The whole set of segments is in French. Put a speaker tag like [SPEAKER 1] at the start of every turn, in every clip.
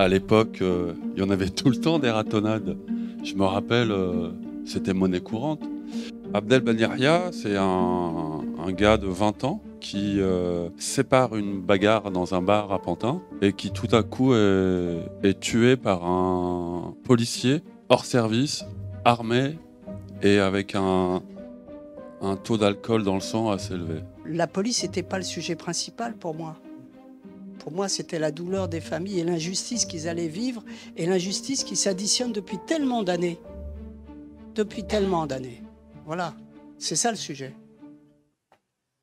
[SPEAKER 1] À l'époque, euh, il y en avait tout le temps des ratonnades. Je me rappelle, euh, c'était monnaie courante. Abdel Baniria, c'est un, gars de 20 ans qui euh, sépare une bagarre dans un bar à Pantin et qui tout à coup est, tué par un policier hors service, armé et avec un, un taux d'alcool dans le sang assez élevé.
[SPEAKER 2] La police n'était pas le sujet principal pour moi. Pour moi, c'était la douleur des familles et l'injustice qu'ils allaient vivre et l'injustice qui s'additionne depuis tellement d'années. Depuis tellement d'années. Voilà, c'est ça le sujet.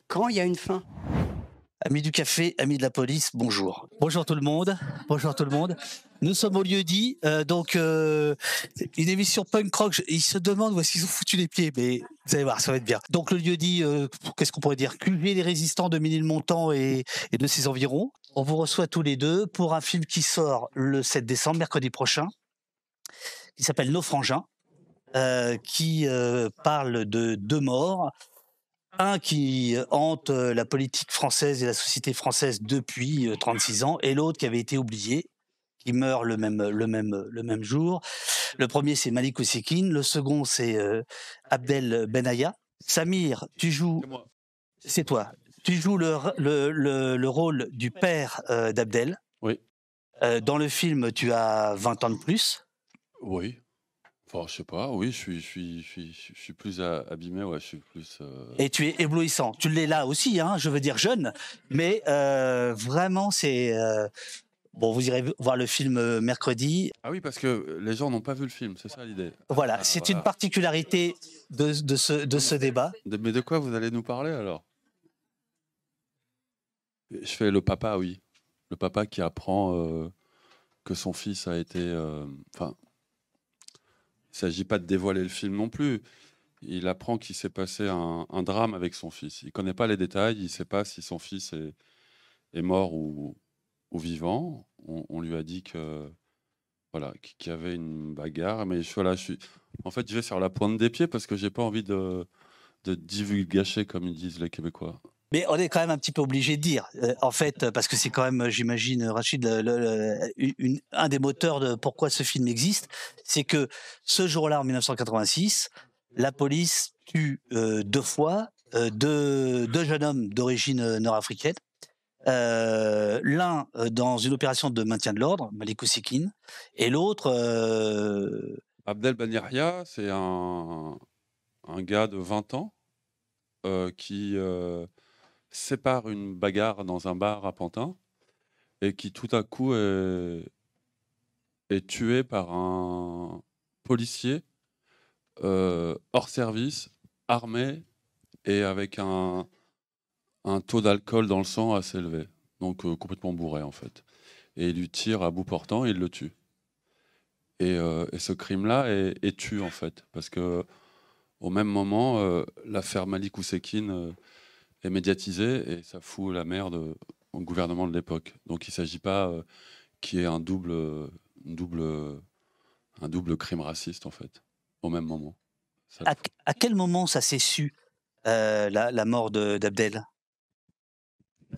[SPEAKER 2] Quand il y a une fin
[SPEAKER 3] Amis du café, amis de la police, bonjour. Bonjour tout le monde. Bonjour tout le monde. Nous sommes au lieu dit, euh, donc euh, une émission punk rock. Ils se demandent où est-ce qu'ils ont foutu les pieds, mais vous allez voir, ça va être bien. Donc le lieu dit, euh, qu'est-ce qu'on pourrait dire Culver les résistants de Ménilmontant et, et de ses environs. On vous reçoit tous les deux pour un film qui sort le 7 décembre, mercredi prochain, qui s'appelle Nos frangins. qui parle de deux morts un qui hante euh, la politique française et la société française depuis 36 euh, ans, et l'autre qui avait été oublié, qui meurt le même, le même, le même jour. Le premier, c'est Malik Oussekine. Le second, c'est euh, Abdel Benaya. Samir, tu joues... C'est toi. Tu joues le, rôle du père d'Abdel. Oui. dans le film, tu as 20 ans de plus.
[SPEAKER 1] Oui je sais pas, oui, je suis, suis, je suis, plus abîmé, ouais, je suis plus. Euh, Et
[SPEAKER 3] tu es éblouissant. Tu l'es là aussi, hein, je veux dire jeune, mais euh, vraiment, c'est... Euh, bon, vous irez voir le film mercredi. Ah oui, parce
[SPEAKER 1] que les gens n'ont pas vu le film, c'est ça l'idée. Voilà, ah, c'est une particularité de, ce, de ce débat. mais de quoi vous allez nous parler alors Je fais le papa, oui. Le papa qui apprend que son fils a été. Il ne s'agit pas de dévoiler le film non plus. Il apprend qu'il s'est passé un, drame avec son fils. Il ne connaît pas les détails, il ne sait pas si son fils est, mort ou, ou vivant. On, lui a dit que voilà qu'il y avait une bagarre, mais je, voilà, je suis. En fait, je vais sur la pointe des pieds parce que j'ai pas envie de de divulgacher, comme ils disent les Québécois.
[SPEAKER 3] Mais on est quand même un petit peu obligé de dire, euh, en fait, euh, parce que c'est quand même, euh, j'imagine, Rachid, un des moteurs de pourquoi ce film existe, c'est que ce jour-là, en 1986, la police tue deux fois deux, jeunes hommes d'origine nord-africaine. L'un dans une opération de maintien de l'ordre, Malik Ousekine, et l'autre.
[SPEAKER 1] Abdel Baniria, c'est un, gars de 20 ans. qui, sépare une bagarre dans un bar à Pantin et qui tout à coup est, tué par un policier euh, hors service, armé et avec un, un taux d'alcool dans le sang assez élevé, donc euh, complètement bourré en fait. Et il lui tire à bout portant et il le tue. Et, euh, et ce crime-là est, tué en fait, parce que au même moment, l'affaire Malik Oussekine médiatisé et ça fout la merde au gouvernement de l'époque. Donc il ne s'agit pas euh, qu'il y ait un double, euh, double, euh, un double crime raciste, en fait, au même moment. à,
[SPEAKER 3] quel moment ça s'est su, la, mort d'Abdel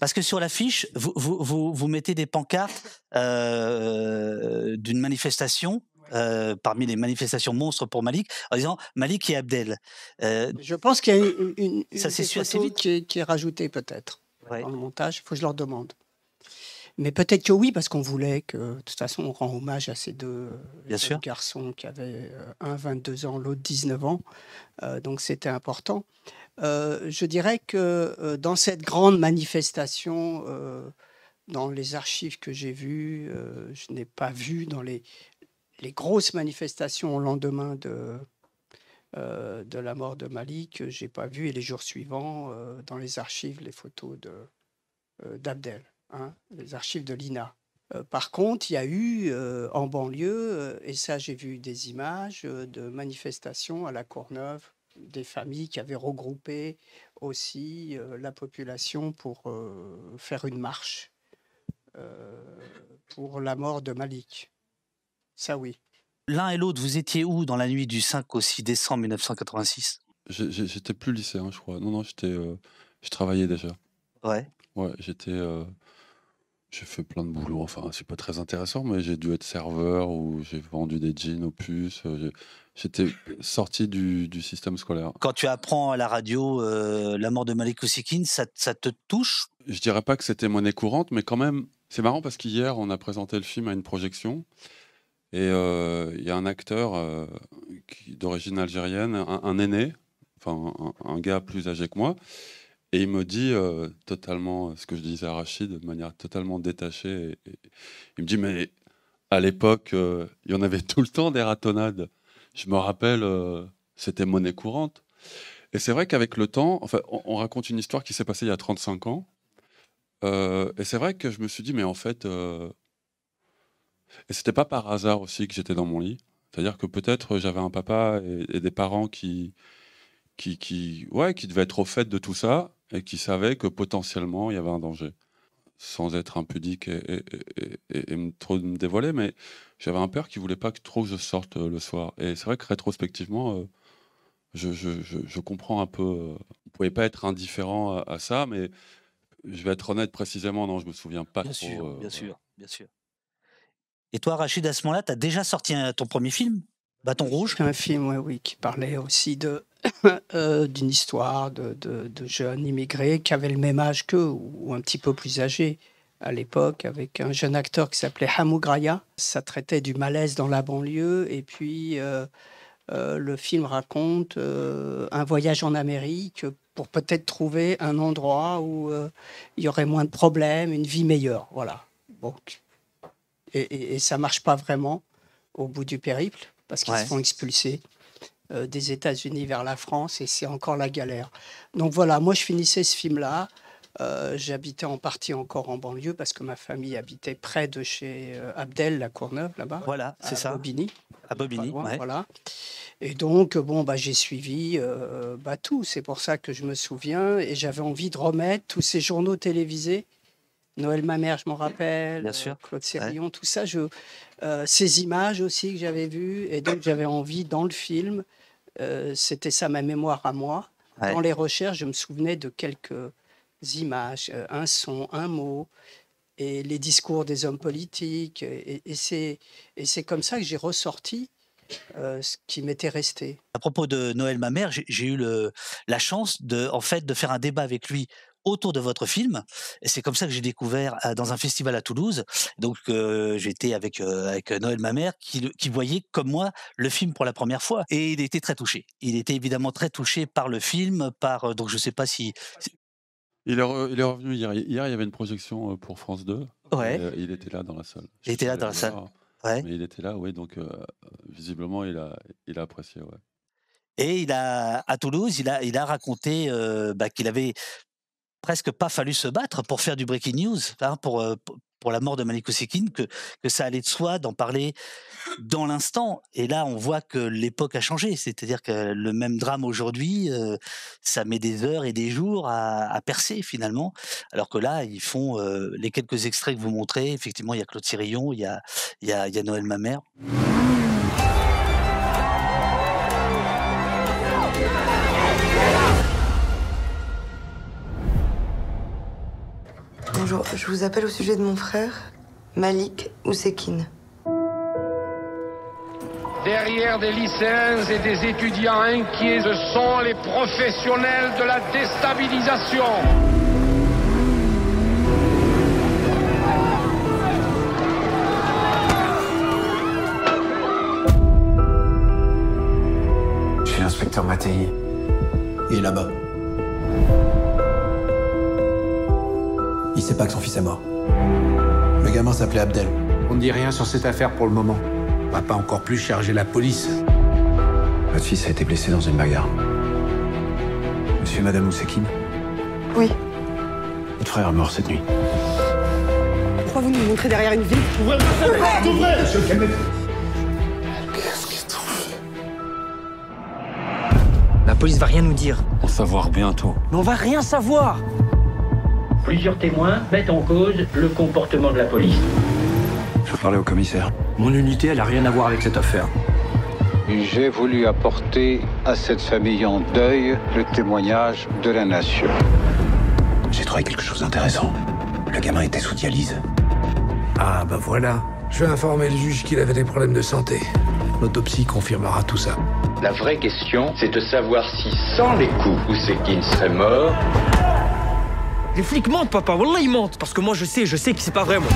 [SPEAKER 3] parce que sur l'affiche, vous, vous, vous, mettez des pancartes d'une manifestation euh, parmi les manifestations monstres pour Malik, en disant Malik et Abdel. Euh, je pense
[SPEAKER 2] qu'il y a une, ça c'est assez vite. Qui, est rajoutée peut-être dans le montage. Il faut que je leur demande. Mais peut-être que oui, parce qu'on voulait que, de toute façon, on rend hommage à ces deux, garçons qui avaient euh, un 22 ans, l'autre 19 ans. donc c'était important. je dirais que dans cette grande manifestation dans les archives que j'ai vues, je n'ai pas vu dans les les grosses manifestations au lendemain de, euh, la mort de Malik, j'ai pas vu, et les jours suivants, euh, dans les archives, les photos euh, d'Abdel, hein, les archives de l'INA. par contre, il y a eu en banlieue, et ça j'ai vu des images de manifestations à la Courneuve, des familles qui avaient regroupé aussi la population pour faire une marche pour la mort de Malik. Ça oui.
[SPEAKER 3] L'un et l'autre, vous étiez où dans la nuit du 5 au 6 décembre 1986
[SPEAKER 1] J'étais plus lycéen, je crois. Non, non, j'étais, euh, je travaillais déjà. Ouais. Ouais, j'étais, euh, j'ai fait plein de boulot. Enfin, c'est pas très intéressant, mais j'ai dû être serveur ou j'ai vendu des jeans aux puces. Euh, j'étais sorti du, système scolaire. Quand tu apprends à la radio la mort de Malik Ousikine, ça, te touche Je dirais pas que c'était monnaie courante, mais quand même, c'est marrant parce qu'hier on a présenté le film à une projection et il euh, y a un acteur euh, d'origine algérienne, un, aîné, enfin un, gars plus âgé que moi, et il me dit euh, totalement ce que je disais à Rachid de manière totalement détachée. il me dit mais à l'époque, il y en avait tout le temps des ratonnades. Je me rappelle, c'était monnaie courante. Et c'est vrai qu'avec le temps, enfin, on, on raconte une histoire qui s'est passée il y a 35 ans. et c'est vrai que je me suis dit, mais en fait, et c'était pas par hasard aussi que j'étais dans mon lit. C'est-à-dire que peut-être euh, j'avais un papa et, des parents qui, qui, ouais, qui devaient être au fait de tout ça et qui savaient que potentiellement il y avait un danger. Sans être impudique et, trop me dévoiler, mais j'avais un père qui voulait pas que trop je sorte euh, le soir. Et c'est vrai que rétrospectivement, euh, je, comprends un peu. Vous on pouvait pas être indifférent à, ça, mais je vais être honnête précisément, non, je me souviens pas bien Sûr, bien
[SPEAKER 3] sûr, bien sûr.
[SPEAKER 1] Et toi, Rachid, à ce moment-là, tu as déjà sorti
[SPEAKER 2] ton premier film, Bâton Rouge Un film, oui, qui parlait aussi de euh, d'une histoire de, jeunes immigrés qui avaient le même âge qu'eux, ou un petit peu plus âgés à l'époque, avec un jeune acteur qui s'appelait Hamou Graya. Ça traitait du malaise dans la banlieue, et puis euh, euh, le film raconte un voyage en Amérique pour peut-être trouver un endroit où il y aurait moins de problèmes, une vie meilleure. Voilà. Donc, et, et, ne ça marche pas vraiment au bout du périple parce qu'ils sont se font expulser euh, des États-Unis vers la France et c'est encore la galère. Donc voilà, moi je finissais ce film-là. Euh, j'habitais en partie encore en banlieue parce que ma famille habitait près de chez euh, Abdel, la Courneuve, là-bas. Voilà, c'est ça. Bobigny. À Bobigny, voilà. Et donc, bon, bah, j'ai suivi bah, tout. C'est pour ça que je me souviens. Et j'avais envie de remettre tous ces journaux télévisés Noël ma mère, je m'en rappelle, Bien sûr. Euh, Claude Sérillon, tout ça, je, euh, ces images aussi que j'avais vues, et donc j'avais envie dans le film, euh, c'était ça ma mémoire à moi. Dans les recherches, je me souvenais de quelques images, un son, un mot, et les discours des hommes politiques, et, et c'est comme ça que j'ai ressorti ce qui m'était resté.
[SPEAKER 3] À propos de Noël ma Mamère, j'ai eu la chance de, en fait, de faire un débat avec lui autour de votre film. Et c'est comme ça que j'ai découvert euh, dans un festival à Toulouse. Donc euh, j'étais avec euh, avec Noël ma mère qui, qui voyait comme moi le film pour la première fois et il était très touché. Il était évidemment très touché par le film, par donc je sais pas si
[SPEAKER 1] il est, revenu hier. Hier, il y avait une projection pour France 2. Ouais. il était là dans la salle. Il était là dans la salle. Ouais. Mais il était là, oui. Donc, visiblement, il a, il a apprécié. Ouais. Et il a, à Toulouse, il a, il a
[SPEAKER 3] raconté bah, qu'il avait presque pas fallu se battre pour faire du breaking news, hein, pour, euh, pour la mort de Malik Oussekin, que, ça allait de soi d'en parler dans l'instant. Et là, on voit que l'époque a changé. C'est-à-dire que le même drame aujourd'hui, euh, ça met des heures et des jours à, percer finalement. Alors que là, ils font euh, les quelques extraits que vous montrez. Effectivement, il y a Claude Sirillon, il y a, y a, il y a Noël Mamère.
[SPEAKER 2] je vous appelle au sujet de mon frère, Malik Oussekine. Derrière des lycéens et des étudiants inquiets, ce sont les professionnels de la déstabilisation.
[SPEAKER 1] Je suis l'inspecteur Mattei. Il est
[SPEAKER 2] là-bas sait pas que son fils est mort. Le gamin s'appelait Abdel. On ne dit rien sur cette affaire pour le moment. On va pas encore plus charger la police. Votre fils a été blessé dans une bagarre.
[SPEAKER 1] Monsieur et Madame Oussekine Oui. Votre frère est mort cette nuit.
[SPEAKER 2] Pourquoi vous nous montrez derrière une ville Ouvrez Ouvrez
[SPEAKER 1] Ouvrez Qu'est-ce qu'ils
[SPEAKER 2] La police va rien nous dire. On va
[SPEAKER 1] savoir bientôt.
[SPEAKER 2] Mais on va rien savoir Plusieurs témoins mettent en cause le comportement de la police.
[SPEAKER 1] Je parlais au commissaire.
[SPEAKER 2] Mon unité, elle n'a rien à voir avec cette affaire. J'ai voulu apporter à cette famille en deuil le témoignage de la nation. J'ai trouvé quelque chose d'intéressant. Le gamin était sous dialyse. Ah, ben voilà. Je vais informer le juge qu'il avait des problèmes de santé. L'autopsie confirmera tout ça. La vraie question, c'est de savoir si sans les coups, qu'il serait mort
[SPEAKER 3] les flics mentent, papa. voilà ils mentent. Parce que moi, je sais, je sais que c'est pas vrai, moi.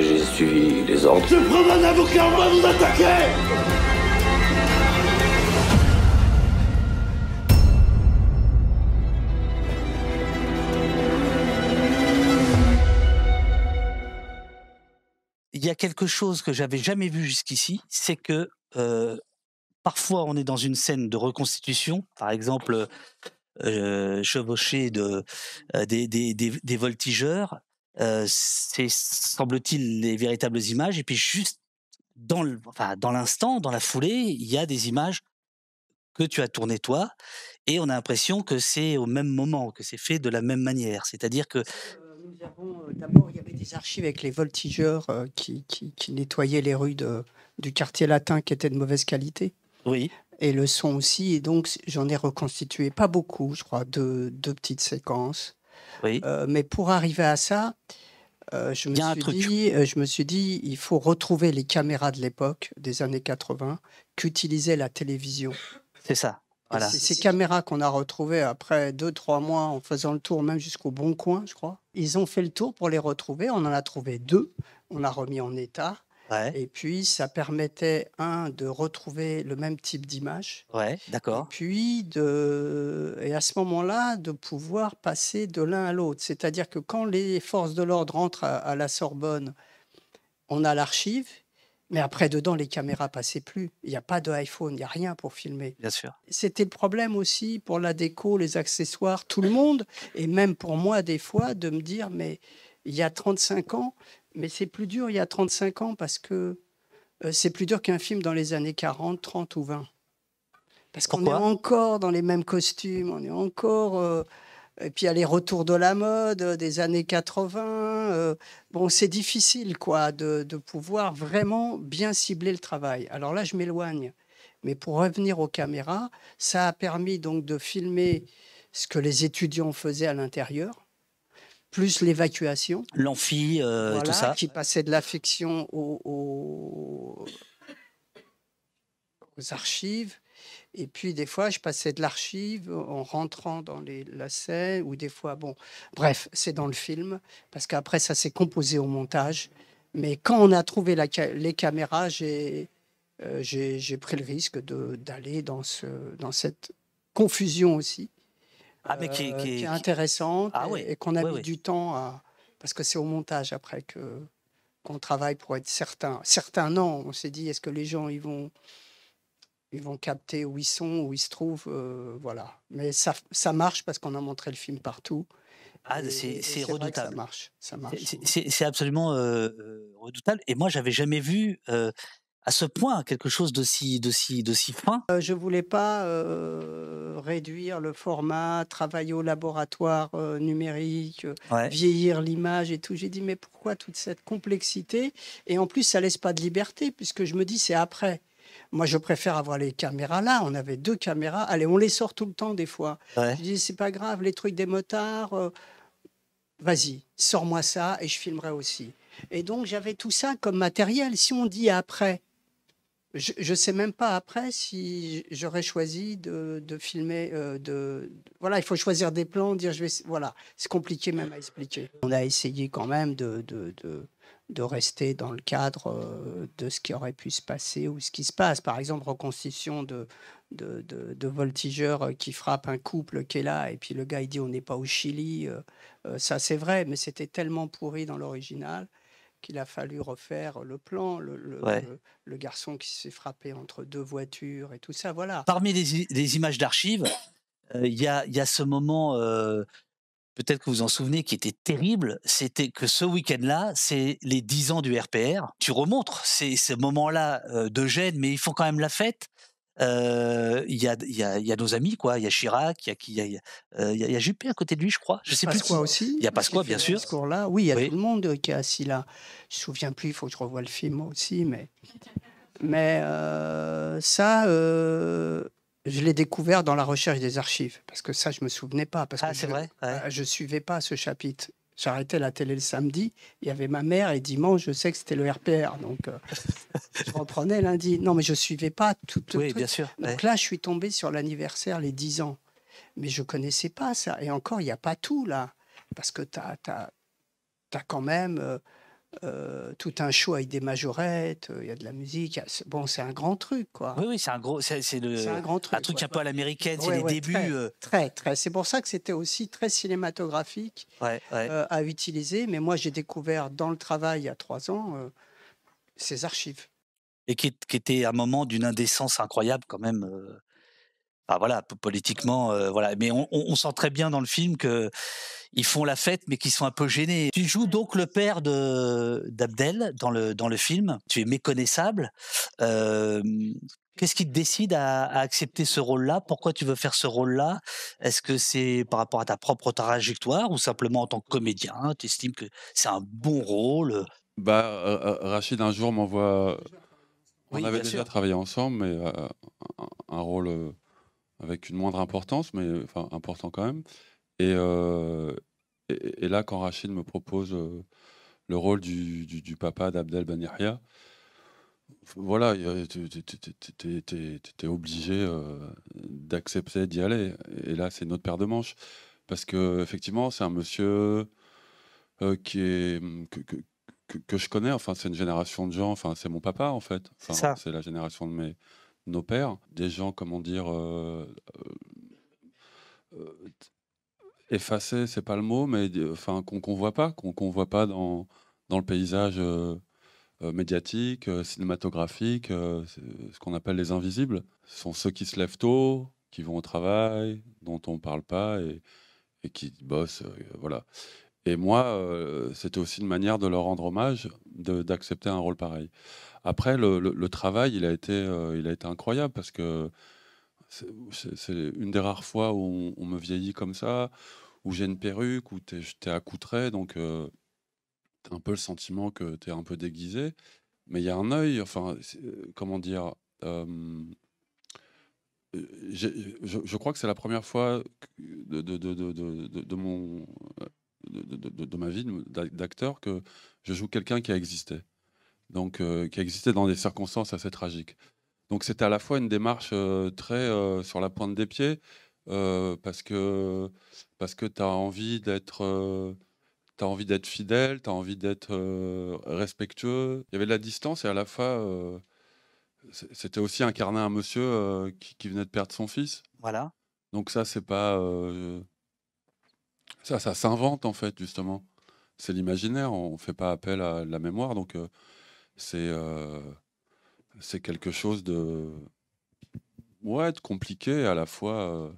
[SPEAKER 1] J'ai suivi les ordres. Je prends un avocat, on va vous attaquer
[SPEAKER 3] y a quelque chose que j'avais jamais vu jusqu'ici, c'est que parfois on est dans une scène de reconstitution, par exemple chevauchée de, des, des, voltigeurs, c'est semble-t-il les véritables images, et puis juste dans l'instant, enfin, dans, dans la foulée, il y a des images que tu as tourné toi, et on a l'impression que c'est au même moment, que c'est fait de la même manière. C'est-à-dire que
[SPEAKER 2] avons euh, d'abord, il y avait des archives avec les voltigeurs euh, qui, qui, nettoyaient les rues de, du quartier latin qui étaient de mauvaise qualité. Oui. Et le son aussi. Et donc, j'en ai reconstitué pas beaucoup, je crois, deux, deux petites séquences. Oui. Euh, mais pour arriver à ça, je, me suis dit, je me suis dit, il faut retrouver les caméras de l'époque, des années 80, qu'utilisait la télévision. C'est ça. Ces, caméras qu'on a retrouvées après deux, trois mois en faisant le tour, même jusqu'au Bon Coin, je crois. Ils ont fait le tour pour les retrouver. On en a trouvé deux. On a remis en état. Et puis, ça permettait, un, de retrouver le même type d'image.
[SPEAKER 3] Ouais, d'accord.
[SPEAKER 2] Puis, de... et à ce moment-là, de pouvoir passer de l'un à l'autre. C'est-à-dire que quand les forces de l'ordre rentrent à la Sorbonne, on a l'archive mais après, dedans, les caméras passaient plus. Il n'y a pas d'iPhone, il n'y a rien pour filmer. Bien sûr. C'était le problème aussi pour la déco, les accessoires, tout le monde, et même pour moi, des fois, de me dire, mais il y a 35 ans, mais c'est plus dur il y a 35 ans parce que euh, c'est plus dur qu'un film dans les années 40, 30 ou 20. Parce qu'on est encore dans les mêmes costumes, on est encore... Euh, et puis il y a les retours de la mode euh, des années 80. Euh, bon, c'est difficile, quoi, de, pouvoir vraiment bien cibler le travail. Alors là, je m'éloigne. Mais pour revenir aux caméras, ça a permis donc de filmer ce que les étudiants faisaient à l'intérieur, plus l'évacuation. L'amphi, euh, tout ça. Qui passait de la fiction aux archives et puis, des fois, je passais de l'archive en rentrant dans les lacets, ou des fois, bon, bref, c'est dans le film, parce qu'après, ça s'est composé au montage. Mais quand on a trouvé les caméras, euh, j'ai pris le risque d'aller dans, ce, dans cette confusion aussi, ah, euh, qui, est intéressante ah, et, qu'on a mis du temps à... Parce que c'est au montage après que qu'on travaille pour être certain. Certains, non. On s'est dit, est-ce que les gens, ils vont ils vont capter où ils sont, où ils se trouvent, euh, voilà. Mais ça, ça marche parce qu'on a montré le film partout. Ah, c'est redoutable. ça marche, ça marche.
[SPEAKER 3] C'est absolument euh, euh, redoutable. Et moi, j'avais jamais vu à ce point quelque chose d'aussi d'aussi, d'aussi
[SPEAKER 2] fin. Je je voulais pas réduire le format, travailler au laboratoire numérique, vieillir l'image et tout. J'ai dit mais pourquoi toute cette complexité Et en plus, ça laisse pas de liberté puisque je me dis c'est après. Moi, je préfère avoir les caméras là. On avait deux caméras. Allez, on les sort tout le temps des fois. Je dis, c'est pas grave, les trucs des motards. Euh, vas-y, sors-moi ça et je filmerai aussi. Et donc, j'avais tout ça comme matériel. Si on dit après, je ne sais même pas après si j'aurais choisi de, filmer. Euh, de, voilà, il faut choisir des plans, dire je vais. Voilà, c'est compliqué même à expliquer. On a essayé quand même de de rester dans le cadre euh, de ce qui aurait pu se passer ou ce qui se passe. Par exemple, reconstitution de, de, de, voltigeurs euh, qui frappe un couple qui est là et puis le gars il dit on n'est pas au Chili. Euh, ça c'est vrai, mais c'était tellement pourri dans l'original qu'il a fallu refaire le plan, le, le, garçon qui s'est frappé entre deux voitures et tout ça. Voilà.
[SPEAKER 3] Parmi les, images d'archives, il y, a, y, ce moment, peut-être que vous en souvenez, qui était terrible, c'était que ce week-end-là, c'est les 10 ans du RPR. Tu remontres ces, moments-là euh, de gêne, mais ils font quand même la fête. Euh, il y, a, nos amis, quoi. Il y a Chirac, il y a, Juppé à côté de lui, je crois. Je
[SPEAKER 2] sais a plus. aussi. Il y a Pasqua, bien sûr. là oui, il y a tout le monde euh, qui est assis là. Je me souviens plus, il faut que je revoie le film aussi, mais. Mais ça, je l'ai découvert dans la recherche des archives, parce que ça, je me souvenais pas. Parce ah, que c'est vrai euh, Je suivais pas ce chapitre. J'arrêtais la télé le samedi, il y avait ma mère, et dimanche, je sais que c'était le RPR, donc euh, je reprenais lundi. Non, mais je suivais pas tout. oui, bien sûr. Donc là, je suis tombé sur l'anniversaire, les 10 ans. Mais je connaissais pas ça. Et encore, il n'y a pas tout, là. Parce que tu as, quand même... Euh, euh, tout un show avec des majorettes, euh, il y a de la musique. Bon, c'est un grand truc, quoi. Oui, oui, c'est un gros, c'est grand truc, un truc un peu à
[SPEAKER 3] l'américaine, c'est les débuts. Euh.
[SPEAKER 2] Très, très, C'est pour ça que c'était aussi très cinématographique à utiliser. Mais moi, j'ai découvert dans le travail il y a trois ans ces archives.
[SPEAKER 3] Et qui, qui, était un moment d'une indécence incroyable quand même voilà, politiquement, euh, voilà. Mais on, sent très bien dans le film que ils font la fête, mais qu'ils sont un peu gênés. Tu joues donc le père de d'Abdel dans le dans le film. Tu es méconnaissable. Euh, qu'est-ce qui te décide à, accepter ce rôle-là Pourquoi tu veux faire ce rôle-là Est-ce que c'est par rapport à ta propre trajectoire ou simplement en tant que comédien Tu estimes que c'est un bon
[SPEAKER 1] rôle Bah, euh, Rachid un jour m'envoie. On avait déjà travaillé ensemble, mais un rôle avec une moindre importance, mais euh, enfin important quand même. Euh, et, et, là, quand Rachid me propose euh, le rôle du, papa d'Abdel Banihya, ben voilà, t'es obligé d'accepter d'y aller. Et là, c'est notre paire de manches. Parce que effectivement, c'est un monsieur qui est, que, je connais. Enfin, c'est une génération de gens. Enfin, c'est mon papa, en fait. Enfin, c'est la génération de mes, nos pères, des gens, comment dire, euh, euh, euh, effacés, c'est pas le mot, mais enfin qu'on ne voit pas, qu'on voit pas dans, dans le paysage euh, médiatique, cinématographique, ce qu'on appelle les invisibles. Ce sont ceux qui se lèvent tôt, qui vont au travail, dont on ne parle pas et, qui bossent, voilà. Et moi, c'était aussi une manière de leur rendre hommage, d'accepter un rôle pareil. Après, le, travail, il a, été, euh, il a été incroyable parce que c'est- une des rares fois où on, me vieillit comme ça, où j'ai une perruque, où je t'ai accoutré, donc euh, tu as un peu le sentiment que tu es un peu déguisé. Mais il y a un œil, enfin, euh, comment dire je, crois que c'est la première fois de, de, mon, de, ma vie d'acteur que je joue quelqu'un qui a existé donc euh, qui existait dans des circonstances assez tragiques. Donc c'était à la fois une démarche euh, très euh, sur la pointe des pieds, parce que, parce que tu as envie d'être... fidèle, tu as envie d'être respectueux. Il y avait de la distance et à la fois, c'était aussi incarner un monsieur qui, venait de perdre son fils. Voilà. Donc ça, c'est pas... ça, ça s'invente en fait, justement c'est l'imaginaire, on ne fait pas appel à la mémoire. Donc, c'est euh, c'est quelque chose de ouais, de compliqué à la fois euh,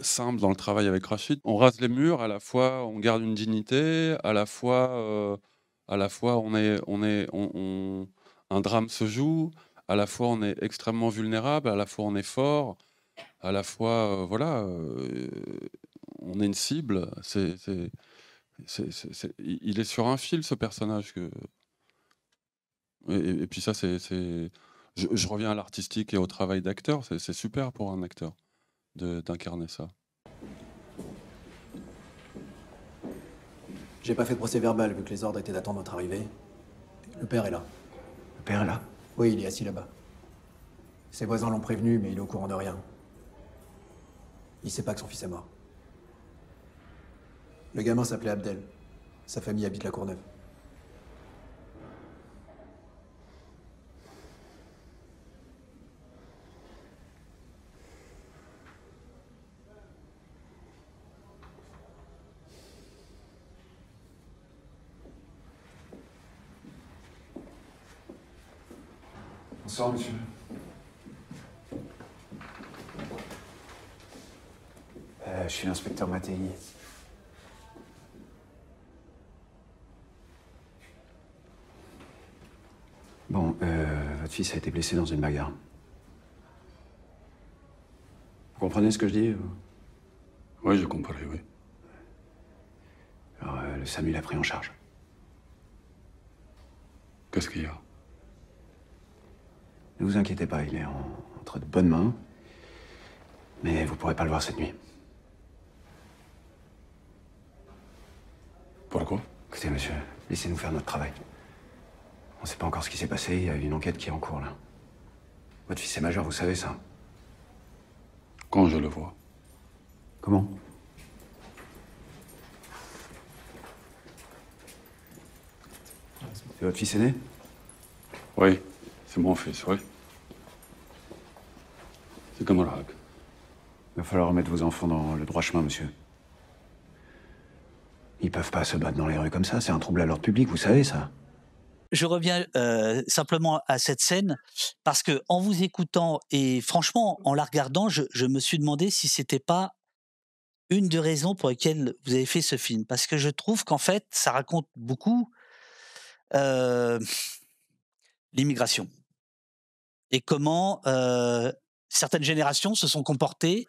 [SPEAKER 1] simple dans le travail avec Rachid. On rase les murs, à la fois on garde une dignité, à la fois, euh, à la fois on est, on est, un drame se joue, à la fois on est extrêmement vulnérable, à la fois on est fort, à la fois, voilà, on est une cible. C'est, il est sur un fil ce personnage que et, puis ça, c'est, je, reviens à l'artistique et au travail d'acteur. C'est, super pour un acteur d'incarner ça. J'ai pas fait de procès verbal vu que les ordres étaient
[SPEAKER 2] d'attendre notre arrivée. Le père est là. Le père est là Oui, il est assis là-bas. Ses voisins l'ont prévenu, mais il est au courant de rien. Il sait pas que son fils est mort. Le gamin s'appelait Abdel. Sa famille habite la Courneuve.
[SPEAKER 1] Votre fils a été blessé dans une bagarre. Vous comprenez ce que je dis Oui, je comprends, oui. Alors, euh, le SAMU l'a pris en charge. Qu'est-ce qu'il y a Ne vous inquiétez pas, il est entre de bonnes mains. Mais vous pourrez pas le voir cette nuit. Pourquoi Écoutez, monsieur, laissez-nous faire notre travail. On ne sait pas encore ce qui s'est passé, il y a une enquête qui est en cours là. Votre fils est majeur, vous savez ça Quand je le vois. Comment C'est votre fils aîné Oui, c'est mon fils, oui. C'est comme Il va falloir remettre vos enfants dans le droit chemin, monsieur. Ils peuvent pas se battre dans les rues comme ça, c'est un trouble à l'ordre public, vous savez ça
[SPEAKER 3] je reviens euh, simplement à cette scène parce que en vous écoutant et franchement en la regardant, je, me suis demandé si c'était pas une des raisons pour lesquelles vous avez fait ce film parce que je trouve qu'en fait ça raconte beaucoup euh, l'immigration et comment
[SPEAKER 2] euh, certaines générations se sont comportées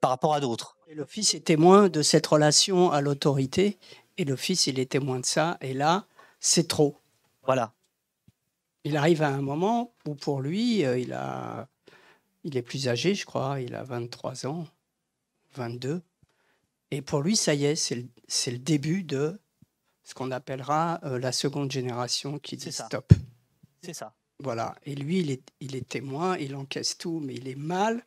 [SPEAKER 2] par rapport à d'autres. Le fils est témoin de cette relation à l'autorité et le fils il est témoin de ça et là c'est trop. Il arrive à un moment où pour lui, euh, il, a, il est plus âgé, je crois, il a 23 ans, 22. Et pour lui, ça y est, c'est le, début de ce qu'on appellera euh, la seconde génération qui dit stop. C'est ça. Voilà. Et lui, il est témoin, il encaisse tout, mais il est mal.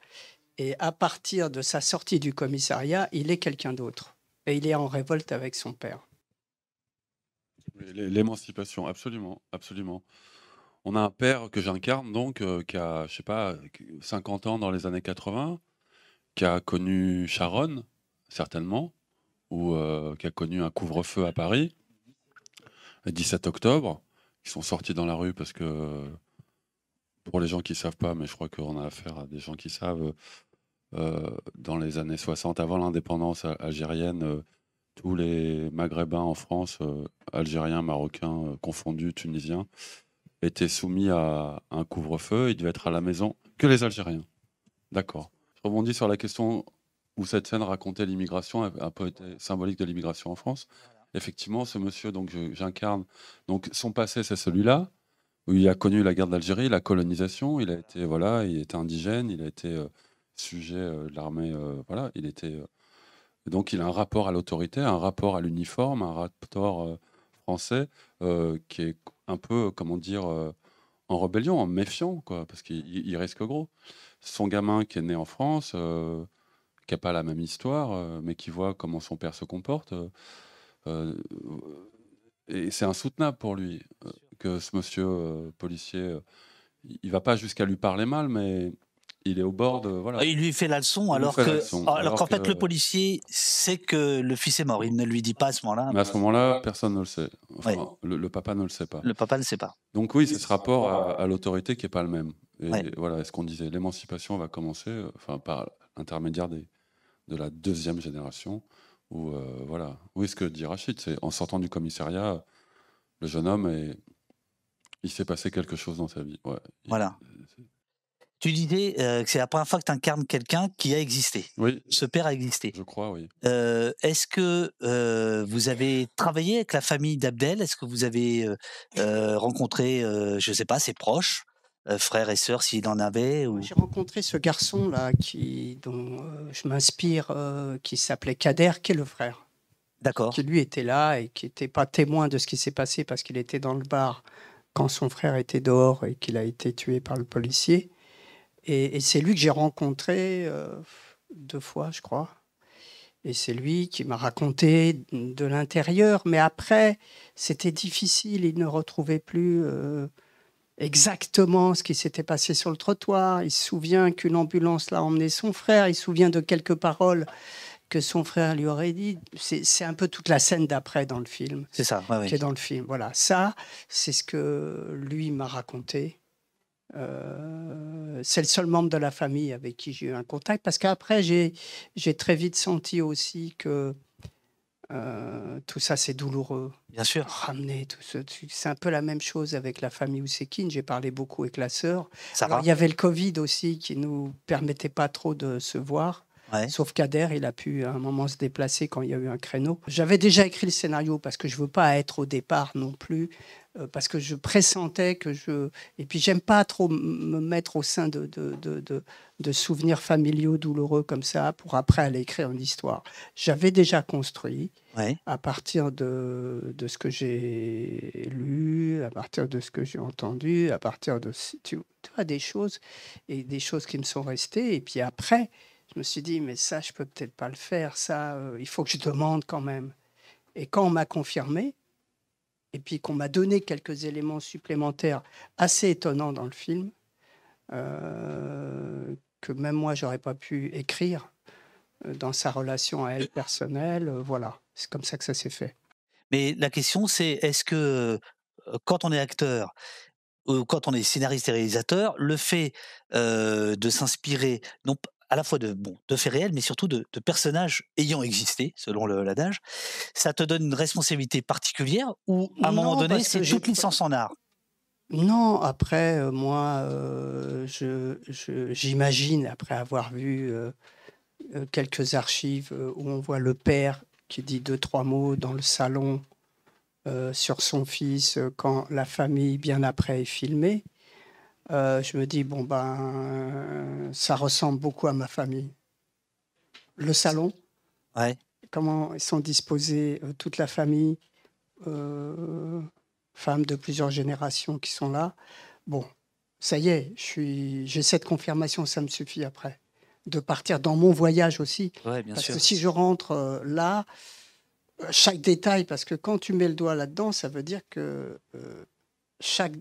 [SPEAKER 2] Et à partir de sa sortie du commissariat, il est quelqu'un d'autre. Et il est en révolte avec son père.
[SPEAKER 1] L'émancipation, absolument, absolument. On a un père que j'incarne, donc, euh, qui a, je sais pas, 50 ans dans les années 80, qui a connu Sharon, certainement, ou euh, qui a connu un couvre-feu à Paris, le 17 octobre, qui sont sortis dans la rue parce que, pour les gens qui savent pas, mais je crois qu'on a affaire à des gens qui savent, euh, dans les années 60, avant l'indépendance algérienne, tous les Maghrébins en France, euh, Algériens, Marocains, euh, confondus, Tunisiens, étaient soumis à un couvre-feu. Ils devaient être à la maison que les Algériens. D'accord. Je rebondis sur la question où cette scène racontait l'immigration, un peu symbolique de l'immigration en France. Effectivement, ce monsieur, donc j'incarne, donc son passé, c'est celui-là, où il a connu la guerre d'Algérie, la colonisation. Il a été, voilà, il était indigène, il a été euh, sujet de l'armée, voilà, il était donc, il a un rapport à l'autorité, un rapport à l'uniforme, un rapport euh, français euh, qui est un peu, comment dire, euh, en rébellion, en méfiant, quoi, parce qu'il risque gros. Son gamin qui est né en France, qui n'a pas la même histoire, mais qui voit comment son père se comporte, et c'est insoutenable pour lui que ce monsieur policier, il va pas jusqu'à lui parler mal, mais il est au bord de voilà. Ah, il
[SPEAKER 3] lui fait la leçon alors que alors, qu'en fait le policier sait que le fils est mort. Il ne lui dit pas à ce moment-là. Mais à ce
[SPEAKER 1] moment-là, personne ne le sait. le, papa ne le sait pas. Le papa ne sait pas. Donc oui, c'est ce rapport à, l'autorité qui est pas le même. Et ouais. voilà, ce qu'on disait, l'émancipation va commencer, enfin par l'intermédiaire des de la deuxième génération. Où, voilà euh, voilà, oui, ce que dit Rachid, c'est en sortant du commissariat, le jeune homme et il s'est passé quelque chose dans sa vie.
[SPEAKER 3] Voilà. Tu disais euh, que c'est la première fois que tu incarnes quelqu'un qui a existé. Oui. Ce père a existé. Je crois, oui. Euh, est-ce que euh, vous avez travaillé avec la famille d'Abdel Est-ce que vous avez rencontré, je ne sais pas, ses proches frères et sœurs s'il en avait
[SPEAKER 2] J'ai rencontré ce garçon là qui dont je m'inspire, qui s'appelait Kader, qui est le frère. D'accord. Qui lui était là et qui n'était pas témoin de ce qui s'est passé parce qu'il était dans le bar quand son frère était dehors et qu'il a été tué par le policier. Et, c'est lui que j'ai rencontré euh, deux fois, je crois. Et c'est lui qui m'a raconté de l'intérieur. Mais après, c'était difficile. Il ne retrouvait plus euh, exactement ce qui s'était passé sur le trottoir. Il se souvient qu'une ambulance l'a emmené son frère. Il se souvient de quelques paroles que son frère lui aurait dit. C'est un peu toute la scène d'après dans le film. C'est ça, est dans le film. Voilà, ça, c'est ce que lui m'a raconté. Euh, c'est le seul membre de la famille avec qui j'ai eu un contact, parce qu'après, j'ai très vite senti aussi que euh, tout ça, c'est douloureux. Bien sûr. Ramener tout C'est un peu la même chose avec la famille Ousekine. J'ai parlé beaucoup avec la sœur. Ça Il y avait le Covid aussi qui nous permettait pas trop de se voir. Sauf qu'Ader, il a pu à un moment se déplacer quand il y a eu un créneau. J'avais déjà écrit le scénario parce que je veux pas être au départ non plus euh, parce que je pressentais que je... Et puis j'aime pas trop me mettre au sein de, de, de, souvenirs familiaux douloureux comme ça pour après aller écrire une histoire. J'avais déjà construit à partir de, ce que j'ai lu, à partir de ce que j'ai entendu, à partir de tu, tu vois, des choses et des choses qui me sont restées. Et puis après, je me suis dit, mais ça, je peux peut-être pas le faire, ça, euh, il faut que je demande quand même. Et quand on m'a confirmé, et puis qu'on m'a donné quelques éléments supplémentaires assez étonnants dans le film, euh, que même moi, j'aurais pas pu écrire euh, dans sa relation à elle personnelle. Euh, voilà, c'est comme ça que ça s'est fait.
[SPEAKER 3] Mais la question, c'est est-ce que quand on est acteur, ou quand on est scénariste et réalisateur, le fait de s'inspirer, non, à la fois de, bon, de faits réels, mais surtout de, personnages ayant existé, selon l'adage, ça te donne une responsabilité particulière ou à un moment donné, c'est toute
[SPEAKER 2] licence en art non, après, euh, moi, euh, j'imagine, après avoir vu euh, quelques archives où on voit le père qui dit deux, trois mots dans le salon sur son fils quand la famille, bien après, est filmée, euh, je me dis, bon, ben, euh, ça ressemble beaucoup à ma famille. Le salon, ouais. comment ils sont disposés, euh, toute la famille, femmes de plusieurs générations qui sont là. Bon, ça y est, j'ai cette confirmation, ça me suffit après. De partir dans mon voyage aussi.
[SPEAKER 3] parce que si
[SPEAKER 2] je rentre là, chaque détail, parce que quand tu mets le doigt là-dedans, ça veut dire que chaque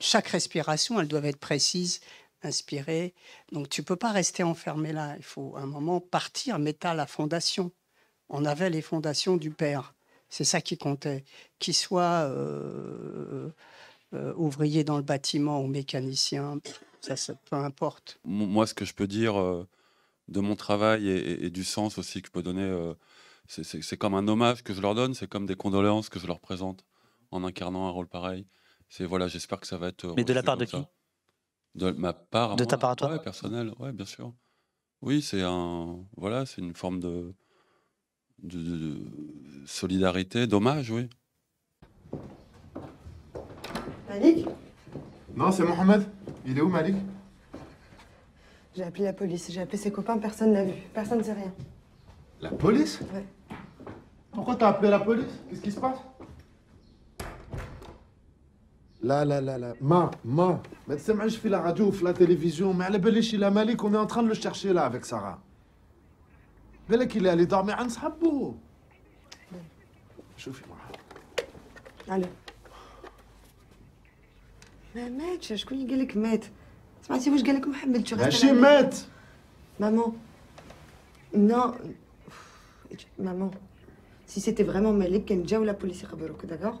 [SPEAKER 2] chaque respiration, elles doivent être précises, inspirées. Donc tu ne peux pas rester enfermé là. Il faut à un moment partir, mais tu as la fondation. On avait les fondations du père. C'est ça qui comptait. Qu'il soit euh, euh, ouvrier dans le bâtiment ou mécanicien, ça, ça, peu importe.
[SPEAKER 1] Moi, ce que je peux dire euh, de mon travail et, et, du sens aussi que je peux donner, c'est comme un hommage que je leur donne, c'est comme des condoléances que je leur présente en incarnant un rôle pareil voilà, j'espère que ça va être. Euh, Mais de la part de qui De ma part. De ta part à toi. personnel. Ouais, bien sûr. Oui, c'est un voilà, c'est une forme de, de, solidarité, dommage oui.
[SPEAKER 2] Malik Non, c'est Mohamed. Il est où, Malik J'ai appelé la police, j'ai appelé ses copains, personne n'a vu, personne ne sait rien. La police
[SPEAKER 1] Ouais. Pourquoi t'as appelé la police Qu'est-ce qui se passe la la la la. Ma, ma. Mais sais mal, je fais la radio ou la télévision. Mais elle est belée chez la malic, on est en train de le chercher là avec Sarah. Elle est allée dormir en sapo. Je suis fume.
[SPEAKER 2] Allez. Mais mais, je connais les malic, mais... C'est pas si vous voulez que je gale comme elle, mais tu je suis malic. Maman. Non. Maman. Si c'était vraiment Malik, malic, la police sera belouée, d'accord?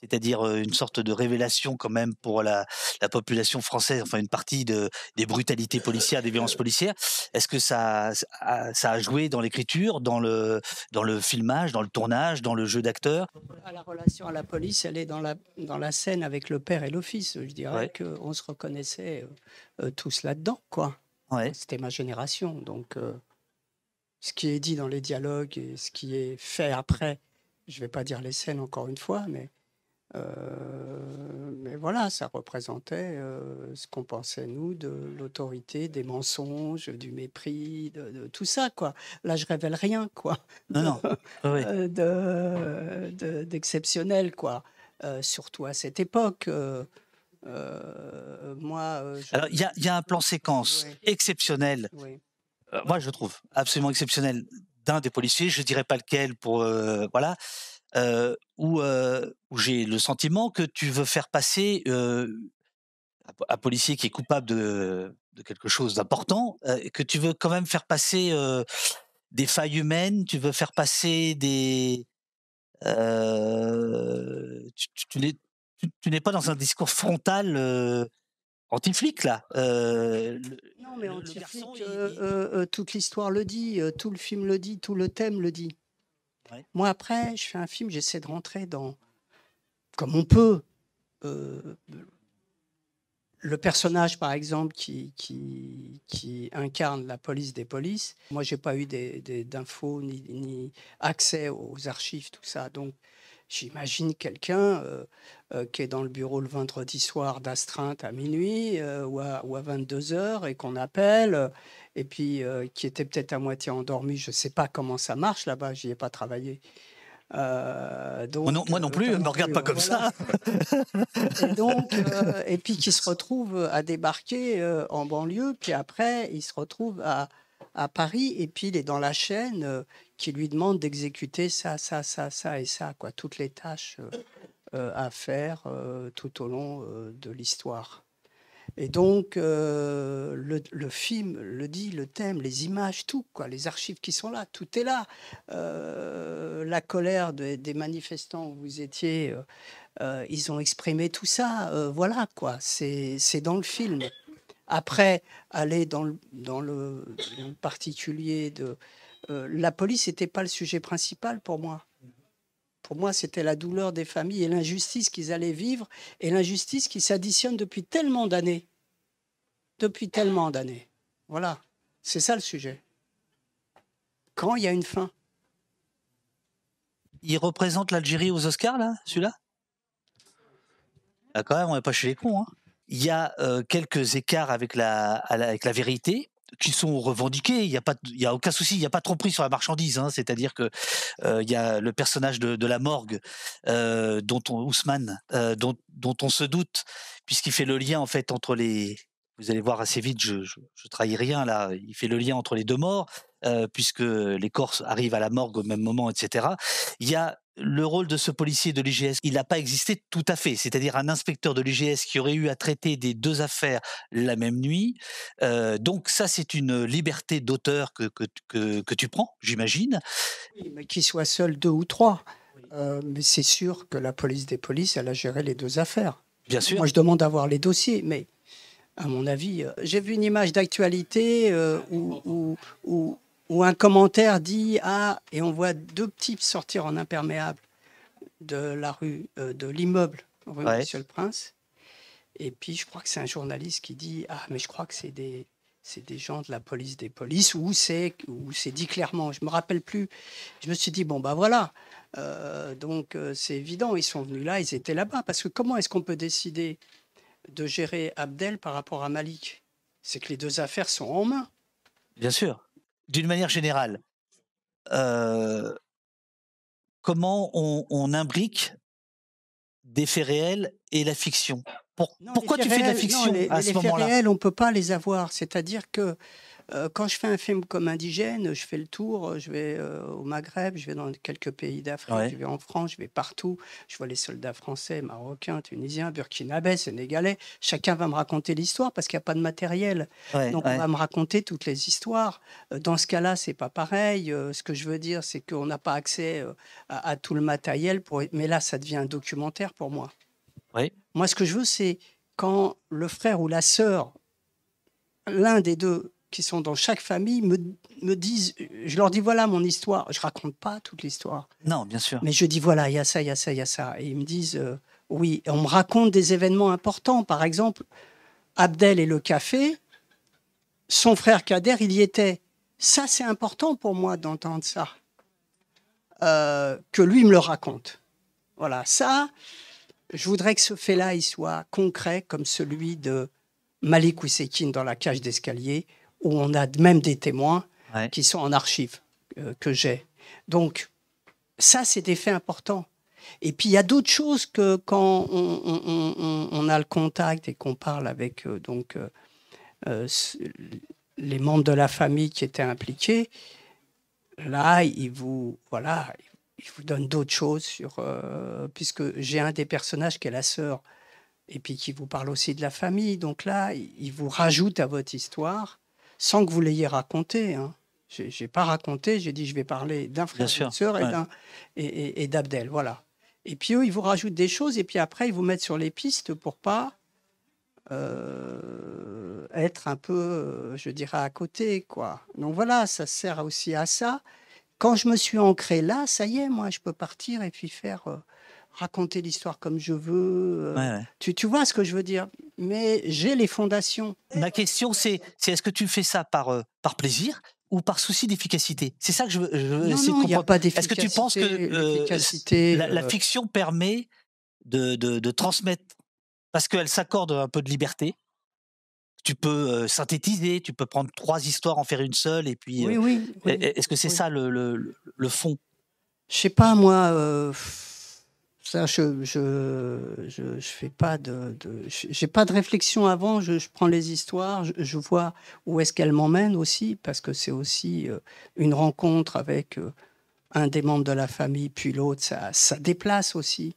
[SPEAKER 3] c'est-à-dire une sorte de révélation quand même pour la, population française, enfin une partie des brutalités policières, des violences policières. Est-ce que ça, a joué dans l'écriture, dans le, dans le filmage, dans le tournage, dans le jeu d'acteur ah,
[SPEAKER 2] La relation à la police, elle est dans la, scène avec le père et le fils. Je dirais que qu'on se reconnaissait tous là-dedans, quoi. C'était ma génération, donc ce qui est dit dans les dialogues et ce qui est fait après, je ne vais pas dire les scènes encore une fois, mais euh, mais voilà, ça représentait euh, ce qu'on pensait, nous, de l'autorité, des mensonges, du mépris, de, tout ça, quoi. Là, je révèle rien, quoi. Non, non. Oui. Euh, d'exceptionnel, quoi. surtout à cette époque. moi.
[SPEAKER 3] Alors, il y, a, un plan séquence exceptionnel. Oui. moi, je trouve absolument exceptionnel d'un des policiers. Je dirais pas lequel pour voilà, euh, euh, où, j'ai le sentiment que tu veux faire passer euh, un policier qui est coupable de, quelque chose d'important, que tu veux quand même faire passer des failles humaines, tu veux faire passer des... tu, n'es pas dans un discours frontal anti-flic,
[SPEAKER 2] là. non, mais anti-flic, toute l'histoire le dit, tout le film le dit, tout le thème le dit. Moi, après, je fais un film, j'essaie de rentrer dans, comme on peut, euh, le personnage, par exemple, qui, qui, incarne la police des polices. Moi, j'ai pas eu d'infos ni, accès aux archives, tout ça. Donc, j'imagine quelqu'un euh, euh, qui est dans le bureau le vendredi soir d'astreinte à minuit ou, à, ou, à, 22 heures et qu'on appelle et puis euh, qui était peut-être à moitié endormi. Je ne sais pas comment ça marche là-bas, j'y ai pas travaillé. Euh, moi, non, euh, plus, ne me regarde pas comme ça. et, donc, et puis qui se retrouve à débarquer en banlieue, puis après, il se retrouve à, à Paris, et puis il est dans la chaîne qui lui demande d'exécuter ça, ça, ça, ça et ça, quoi, toutes les tâches à faire tout au long de l'histoire. Et donc, euh, le, film le dit, le thème, les images, tout, quoi, les archives qui sont là, tout est là. Euh, la colère des manifestants où vous étiez, euh, ils ont exprimé tout ça. voilà, quoi, c'est dans le film. Après, aller dans dans le, dans le particulier de. la police n'était pas le sujet principal pour moi pour moi, c'était la douleur des familles et l'injustice qu'ils allaient vivre, et l'injustice qui s'additionne depuis tellement d'années. Depuis tellement d'années. Voilà, c'est ça le sujet. Quand il y a une fin
[SPEAKER 3] Il représente l'Algérie aux Oscars, là, celui-là ah, Quand même, on n'est pas chez les cons. Hein. il y a euh, quelques écarts avec la, avec la vérité, qui sont revendiqués, Il n'y a pas, il y a aucun souci. Il n'y a pas de pris sur la marchandise. Hein. C'est-à-dire que euh, il y a le personnage de, la morgue, euh, dont on, Ousmane, euh, dont, on se doute, puisqu'il fait le lien en fait entre les. Vous allez voir assez vite. Je, trahis rien là. Il fait le lien entre les deux morts. puisque les Corses arrivent à la morgue au même moment, etc. Il y a le rôle de ce policier de l'IGS, il n'a pas existé tout à fait. C'est-à-dire un inspecteur de l'IGS qui aurait eu à traiter des deux affaires la même nuit. Euh, donc ça, c'est une liberté d'auteur que, que, tu prends, j'imagine.
[SPEAKER 2] mais qu'il soit seul deux ou trois. Euh, mais c'est sûr que la police des polices, elle a géré les deux affaires. Bien sûr. Moi, je demande à voir les dossiers, mais à mon avis, euh, j'ai vu une image d'actualité où, où où un commentaire dit Ah, et on voit deux types sortir en imperméable de la rue, euh, de l'immeuble Monsieur le Prince. Et puis, je crois que c'est un journaliste qui dit Ah, mais je crois que c'est des, des gens de la police des polices, ou c'est, ou c'est dit clairement. Je me rappelle plus. Je me suis dit Bon, bah voilà. Euh, donc, euh, c'est évident, ils sont venus là, ils étaient là-bas. Parce que comment est-ce qu'on peut décider de gérer Abdel par rapport à Malik C'est que les deux affaires sont en main. Bien sûr d'une manière générale,
[SPEAKER 3] euh, comment on, on, imbrique des faits réels et la fiction Pourquoi tu fais de la fiction à ce moment-là Les faits
[SPEAKER 2] réels, on ne peut pas les avoir. C'est-à-dire que euh, quand je fais un film comme Indigène, je fais le tour, euh, je vais euh, au Maghreb, je vais dans quelques pays d'Afrique, je vais en France, je vais partout, je vois les soldats français, marocains, tunisiens, burkinabés, sénégalais. Chacun va me raconter l'histoire parce qu'il n'y a pas de matériel. Donc on va me raconter toutes les histoires. Dans ce cas-là, c'est pas pareil. Ce que je veux dire, c'est qu'on n'a pas accès à, tout le matériel. Pour... Mais là, ça devient un documentaire pour moi. Moi, ce que je veux, c'est quand le frère ou la sœur, l'un des deux, qui sont dans chaque famille me, me, disent, je leur dis voilà mon histoire. Je raconte pas toute l'histoire. Non, bien sûr. Mais je dis voilà, il y a ça, il y a ça, il y a ça. Et ils me disent euh, oui. on me raconte des événements importants. Par exemple, Abdel et le café, son frère Kader, il y était. Ça, c'est important pour moi d'entendre ça. Euh, que lui me le raconte. Voilà, ça, je voudrais que ce fait-là, il soit concret comme celui de Malik Ousekine dans la cage d'escalier, où on a même des témoins qui sont en archives euh, que j'ai. Donc, ça, c'est des faits importants. Et puis, il y a d'autres choses que quand on, a le contact et qu'on parle avec euh, donc, euh, les membres de la famille qui étaient impliqués. Là, ils vous, voilà, ils vous donnent d'autres choses, sur, puisque j'ai un des personnages qui est la sœur et puis qui vous parle aussi de la famille. Donc là, ils vous rajoutent à votre histoire sans que vous l'ayez raconté. Hein. Je n'ai pas raconté, j'ai dit je vais parler d'un frère, et, et, et, d'Abdel. Voilà. Et puis eux, ils vous rajoutent des choses et puis après, ils vous mettent sur les pistes pour pas euh, être un peu, euh, je dirais, à côté. quoi. Donc voilà, ça sert aussi à ça. Quand je me suis ancré là, ça y est, moi, je peux partir et puis faire. Euh, raconter l'histoire comme je veux. Euh, tu, tu, vois ce que je veux dire Mais j'ai les fondations.
[SPEAKER 3] Ma question, c'est est, est-ce que tu fais ça par, euh, par plaisir ou par souci d'efficacité C'est ça que je veux, je a pas Est-ce que tu penses que
[SPEAKER 2] euh, la,
[SPEAKER 3] fiction permet de, de, transmettre parce qu'elle s'accorde un peu de liberté tu peux synthétiser, tu peux prendre trois histoires, en faire une seule, et puis. Oui, oui. E, e, est-ce que c'est ça
[SPEAKER 2] le, le, fond Je sais pas, moi. Ça, je je, je, fais pas de, de j'ai pas de réflexion avant. Je, je prends les histoires, je, vois où est-ce qu'elles m'emmènent aussi, parce que c'est aussi euh, une rencontre avec euh, un des membres de la famille puis l'autre. Ça, ça déplace aussi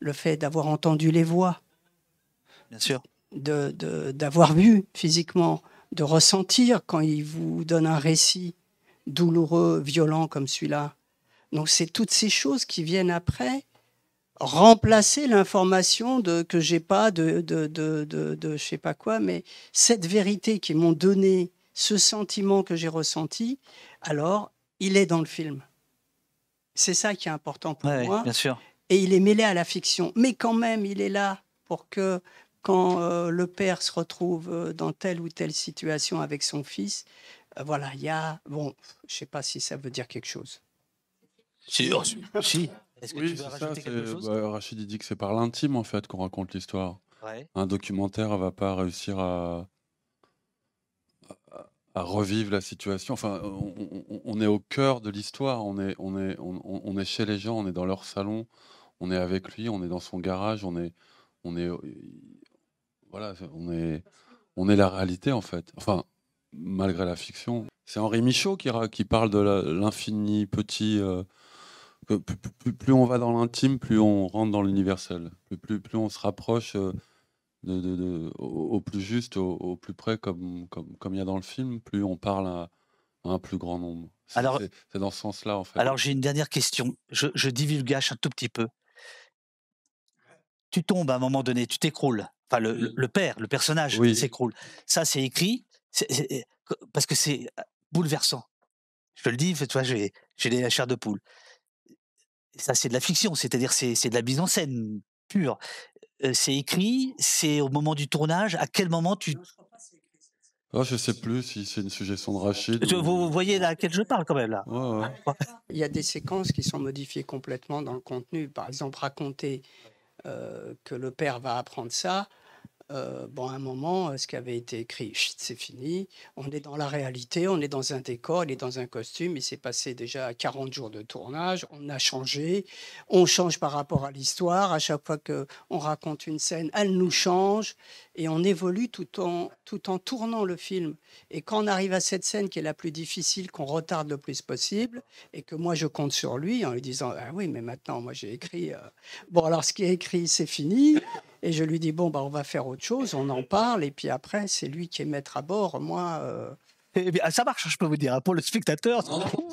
[SPEAKER 2] le fait d'avoir entendu les voix, bien sûr, de d'avoir vu physiquement, de ressentir quand il vous donne un récit douloureux, violent comme celui-là. Donc c'est toutes ces choses qui viennent après remplacer l'information de que j'ai pas de de, de, de, je sais pas quoi, mais cette vérité qui m'ont donné ce sentiment que j'ai ressenti, alors il est dans le film. C'est ça qui est important pour moi. Bien sûr. Et il est mêlé à la fiction, mais quand même il est là pour que quand euh, le père se retrouve euh, dans telle ou telle situation avec son fils, euh, voilà, il y a bon, je sais pas si ça veut dire quelque chose. Si, oh, si.
[SPEAKER 1] Est-ce que oui, tu veux ça, quelque chose bah, Rachid dit que c'est par l'intime en fait qu'on raconte l'histoire. Un documentaire va pas réussir à, à, revivre la situation. Enfin, on, est au cœur de l'histoire. On est, on est, on, est chez les gens. On est dans leur salon. On est avec lui. On est dans son garage. On est, on est, voilà, on est, on est la réalité en fait. Enfin, malgré la fiction. C'est Henri Michaud qui, qui parle de l'infini petit. Euh, plus, on va dans l'intime, plus on rentre dans l'universel. Plus, plus, on se rapproche euh, de, au, plus juste, au, plus près, comme, comme, il y a dans le film, plus on parle à, un plus grand nombre. C'est dans ce sens-là, en fait. Alors,
[SPEAKER 3] j'ai une dernière question. Je, je divulgage un tout petit peu. Tu tombes à un moment donné, tu t'écroules. Enfin, le, père, le personnage s'écroule. Ça, c'est écrit parce que c'est euh, bouleversant. Je te le dis, j'ai la chair de poule ça c'est de la fiction, c'est-à-dire c'est, c'est de la mise en scène pure. c'est écrit, c'est au moment du tournage, à quel moment tu... Je
[SPEAKER 1] ah, je sais plus si c'est une suggestion de Rachid. Vous,
[SPEAKER 2] vous voyez là à laquelle je parle quand même là. Ah, Il y a des séquences qui sont modifiées complètement dans le contenu. Par exemple, raconter que le père va apprendre ça, euh, bon, à un moment, euh, ce qui avait été écrit, c'est fini. On est dans la réalité, on est dans un décor, on est dans un costume. Il s'est passé déjà 40 jours de tournage. On a changé. On change par rapport à l'histoire. À chaque fois qu'on raconte une scène, elle nous change. Et on évolue tout en, tout en tournant le film. Et quand on arrive à cette scène qui est la plus difficile, qu'on retarde le plus possible, et que moi je compte sur lui en lui disant Ah oui, mais maintenant, moi j'ai écrit. Euh, bon, alors ce qui est écrit, c'est fini. Et je lui dis, bon, bah, on va faire autre chose, on en parle, et puis après, c'est lui qui est maître à bord, moi... Et euh. bien, eh, ah, ça marche, hein, je peux vous dire, hein, pour le spectateur.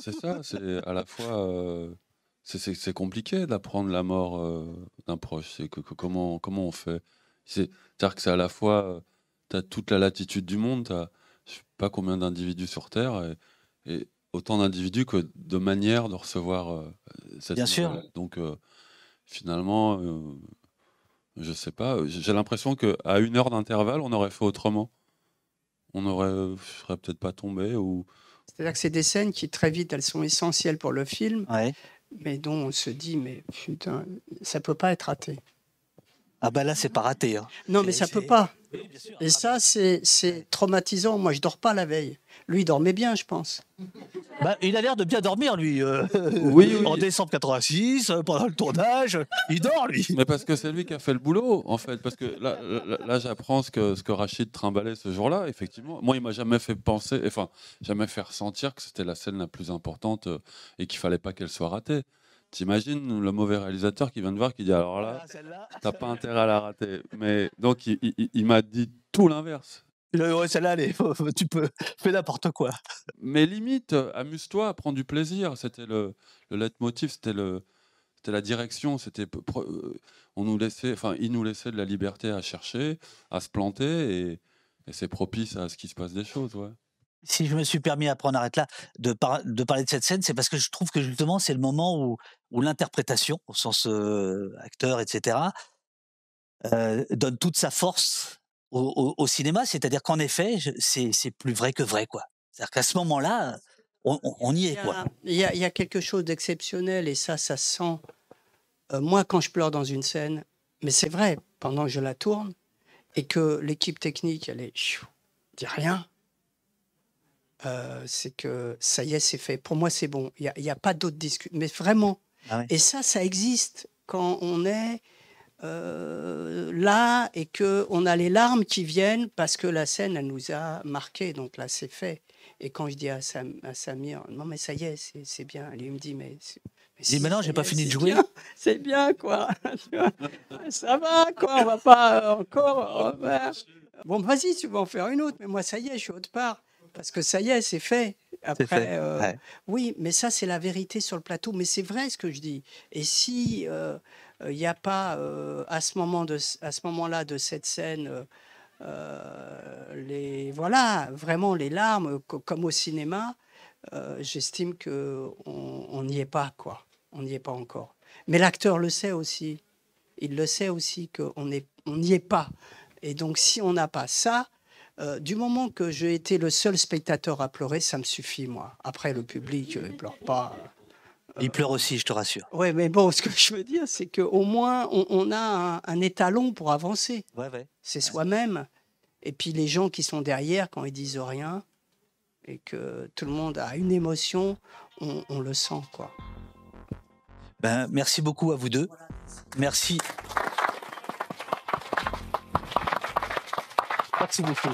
[SPEAKER 1] C'est ça, c'est à la fois... Euh, c'est compliqué d'apprendre la mort euh, d'un proche, c'est que, comment, comment on fait C'est-à-dire que c'est à la fois, tu as toute la latitude du monde, t'as je sais pas combien d'individus sur Terre, et, autant d'individus que de manières de recevoir cette Bien sûr. Donc finalement je sais pas, j'ai l'impression qu'à une heure d'intervalle, on aurait fait autrement. On aurait, serait peut-être pas tombé ou.
[SPEAKER 2] C'est-à-dire que c'est des scènes qui très vite, elles sont essentielles pour le film, mais dont on se dit mais putain, ça peut pas être raté.
[SPEAKER 3] Ah ben là, c'est pas raté. Hein.
[SPEAKER 2] Non, mais ça peut pas. Et ça, c'est traumatisant. Moi, je dors pas la veille. Lui, dormait bien, je pense. Bah, il a l'air de bien
[SPEAKER 3] dormir, lui. Euh, oui, En décembre 86, euh, pendant le tournage, il dort, lui.
[SPEAKER 1] Mais parce que c'est lui qui a fait le boulot, en fait. Parce que là, j'apprends ce que, ce que Rachid trimballait ce jour-là, effectivement. Moi, il m'a jamais fait penser, enfin, jamais fait sentir que c'était la scène la plus importante euh, et qu'il fallait pas qu'elle soit ratée. T'imagines le mauvais réalisateur qui vient de voir qui dit alors là, ah, t'as pas intérêt à la rater. Mais donc il, m'a dit tout l'inverse.
[SPEAKER 3] Euh, celle-là, tu peux fais n'importe quoi.
[SPEAKER 1] Mais limite, amuse-toi, prends du plaisir. C'était le, le leitmotiv, c'était le, c'était la direction. C'était euh, on nous laissait, enfin, il nous laissait de la liberté à chercher, à se planter, et, c'est propice à ce qui se passe des choses,
[SPEAKER 3] si je me suis permis, après on arrête là, de, parler de cette scène, c'est parce que je trouve que justement c'est le moment où, l'interprétation, au sens acteur, etc., donne toute sa force au, cinéma. C'est-à-dire qu'en effet, c'est plus vrai que vrai. C'est-à-dire qu'à ce moment-là, on, y est.
[SPEAKER 2] Il y, a, il y a quelque chose d'exceptionnel et ça, ça sent. moi, quand je pleure dans une scène, mais c'est vrai, pendant que je la tourne et que l'équipe technique, elle est. Chou, dit rien euh, c'est que ça y est, c'est fait. Pour moi, c'est bon. Il n'y a, pas d'autre discussions Mais vraiment. Ah et ça, ça existe quand on est euh, là et que on a les larmes qui viennent parce que la scène, elle nous a marqué. Donc là, c'est fait. Et quand je dis à, Sam, Samir, non, mais ça y est, c'est bien. il me dit, mais. mais
[SPEAKER 3] si, non, j'ai pas fini de jouer. C'est bien, quoi.
[SPEAKER 2] ça va, quoi. On va pas euh, encore. Bon, vas-y, tu vas en faire une autre. Mais moi, ça y est, je suis autre part parce que ça y est, c'est fait. Après, euh, oui, mais ça, c'est la vérité sur le plateau. Mais c'est vrai ce que je dis. Et si il euh, n'y euh, a pas à ce moment à ce moment-là de cette scène, les voilà, vraiment les larmes, comme au cinéma, j'estime que on n'y est pas quoi. On n'y est pas encore. Mais l'acteur le sait aussi. Il le sait aussi qu'on on n'y est pas. Et donc, si on n'a pas ça, euh, du moment que j'ai été le seul spectateur à pleurer, ça me suffit, moi. Après, le public, ne euh, pleure pas. Euh,
[SPEAKER 3] il pleure aussi, je te rassure.
[SPEAKER 2] Oui, mais bon, ce que je veux dire, c'est qu'au moins, on, a un, étalon pour avancer. Ouais, ouais. C'est soi-même. Et puis les gens qui sont derrière, quand ils disent rien et que tout le monde a une émotion, on, le sent, quoi.
[SPEAKER 3] Ben, merci beaucoup à vous deux. Merci. Merci beaucoup.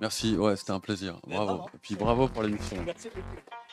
[SPEAKER 1] Merci, ouais, c'était un plaisir. Bravo. Et puis bravo pour l'émission.
[SPEAKER 3] Merci
[SPEAKER 2] beaucoup.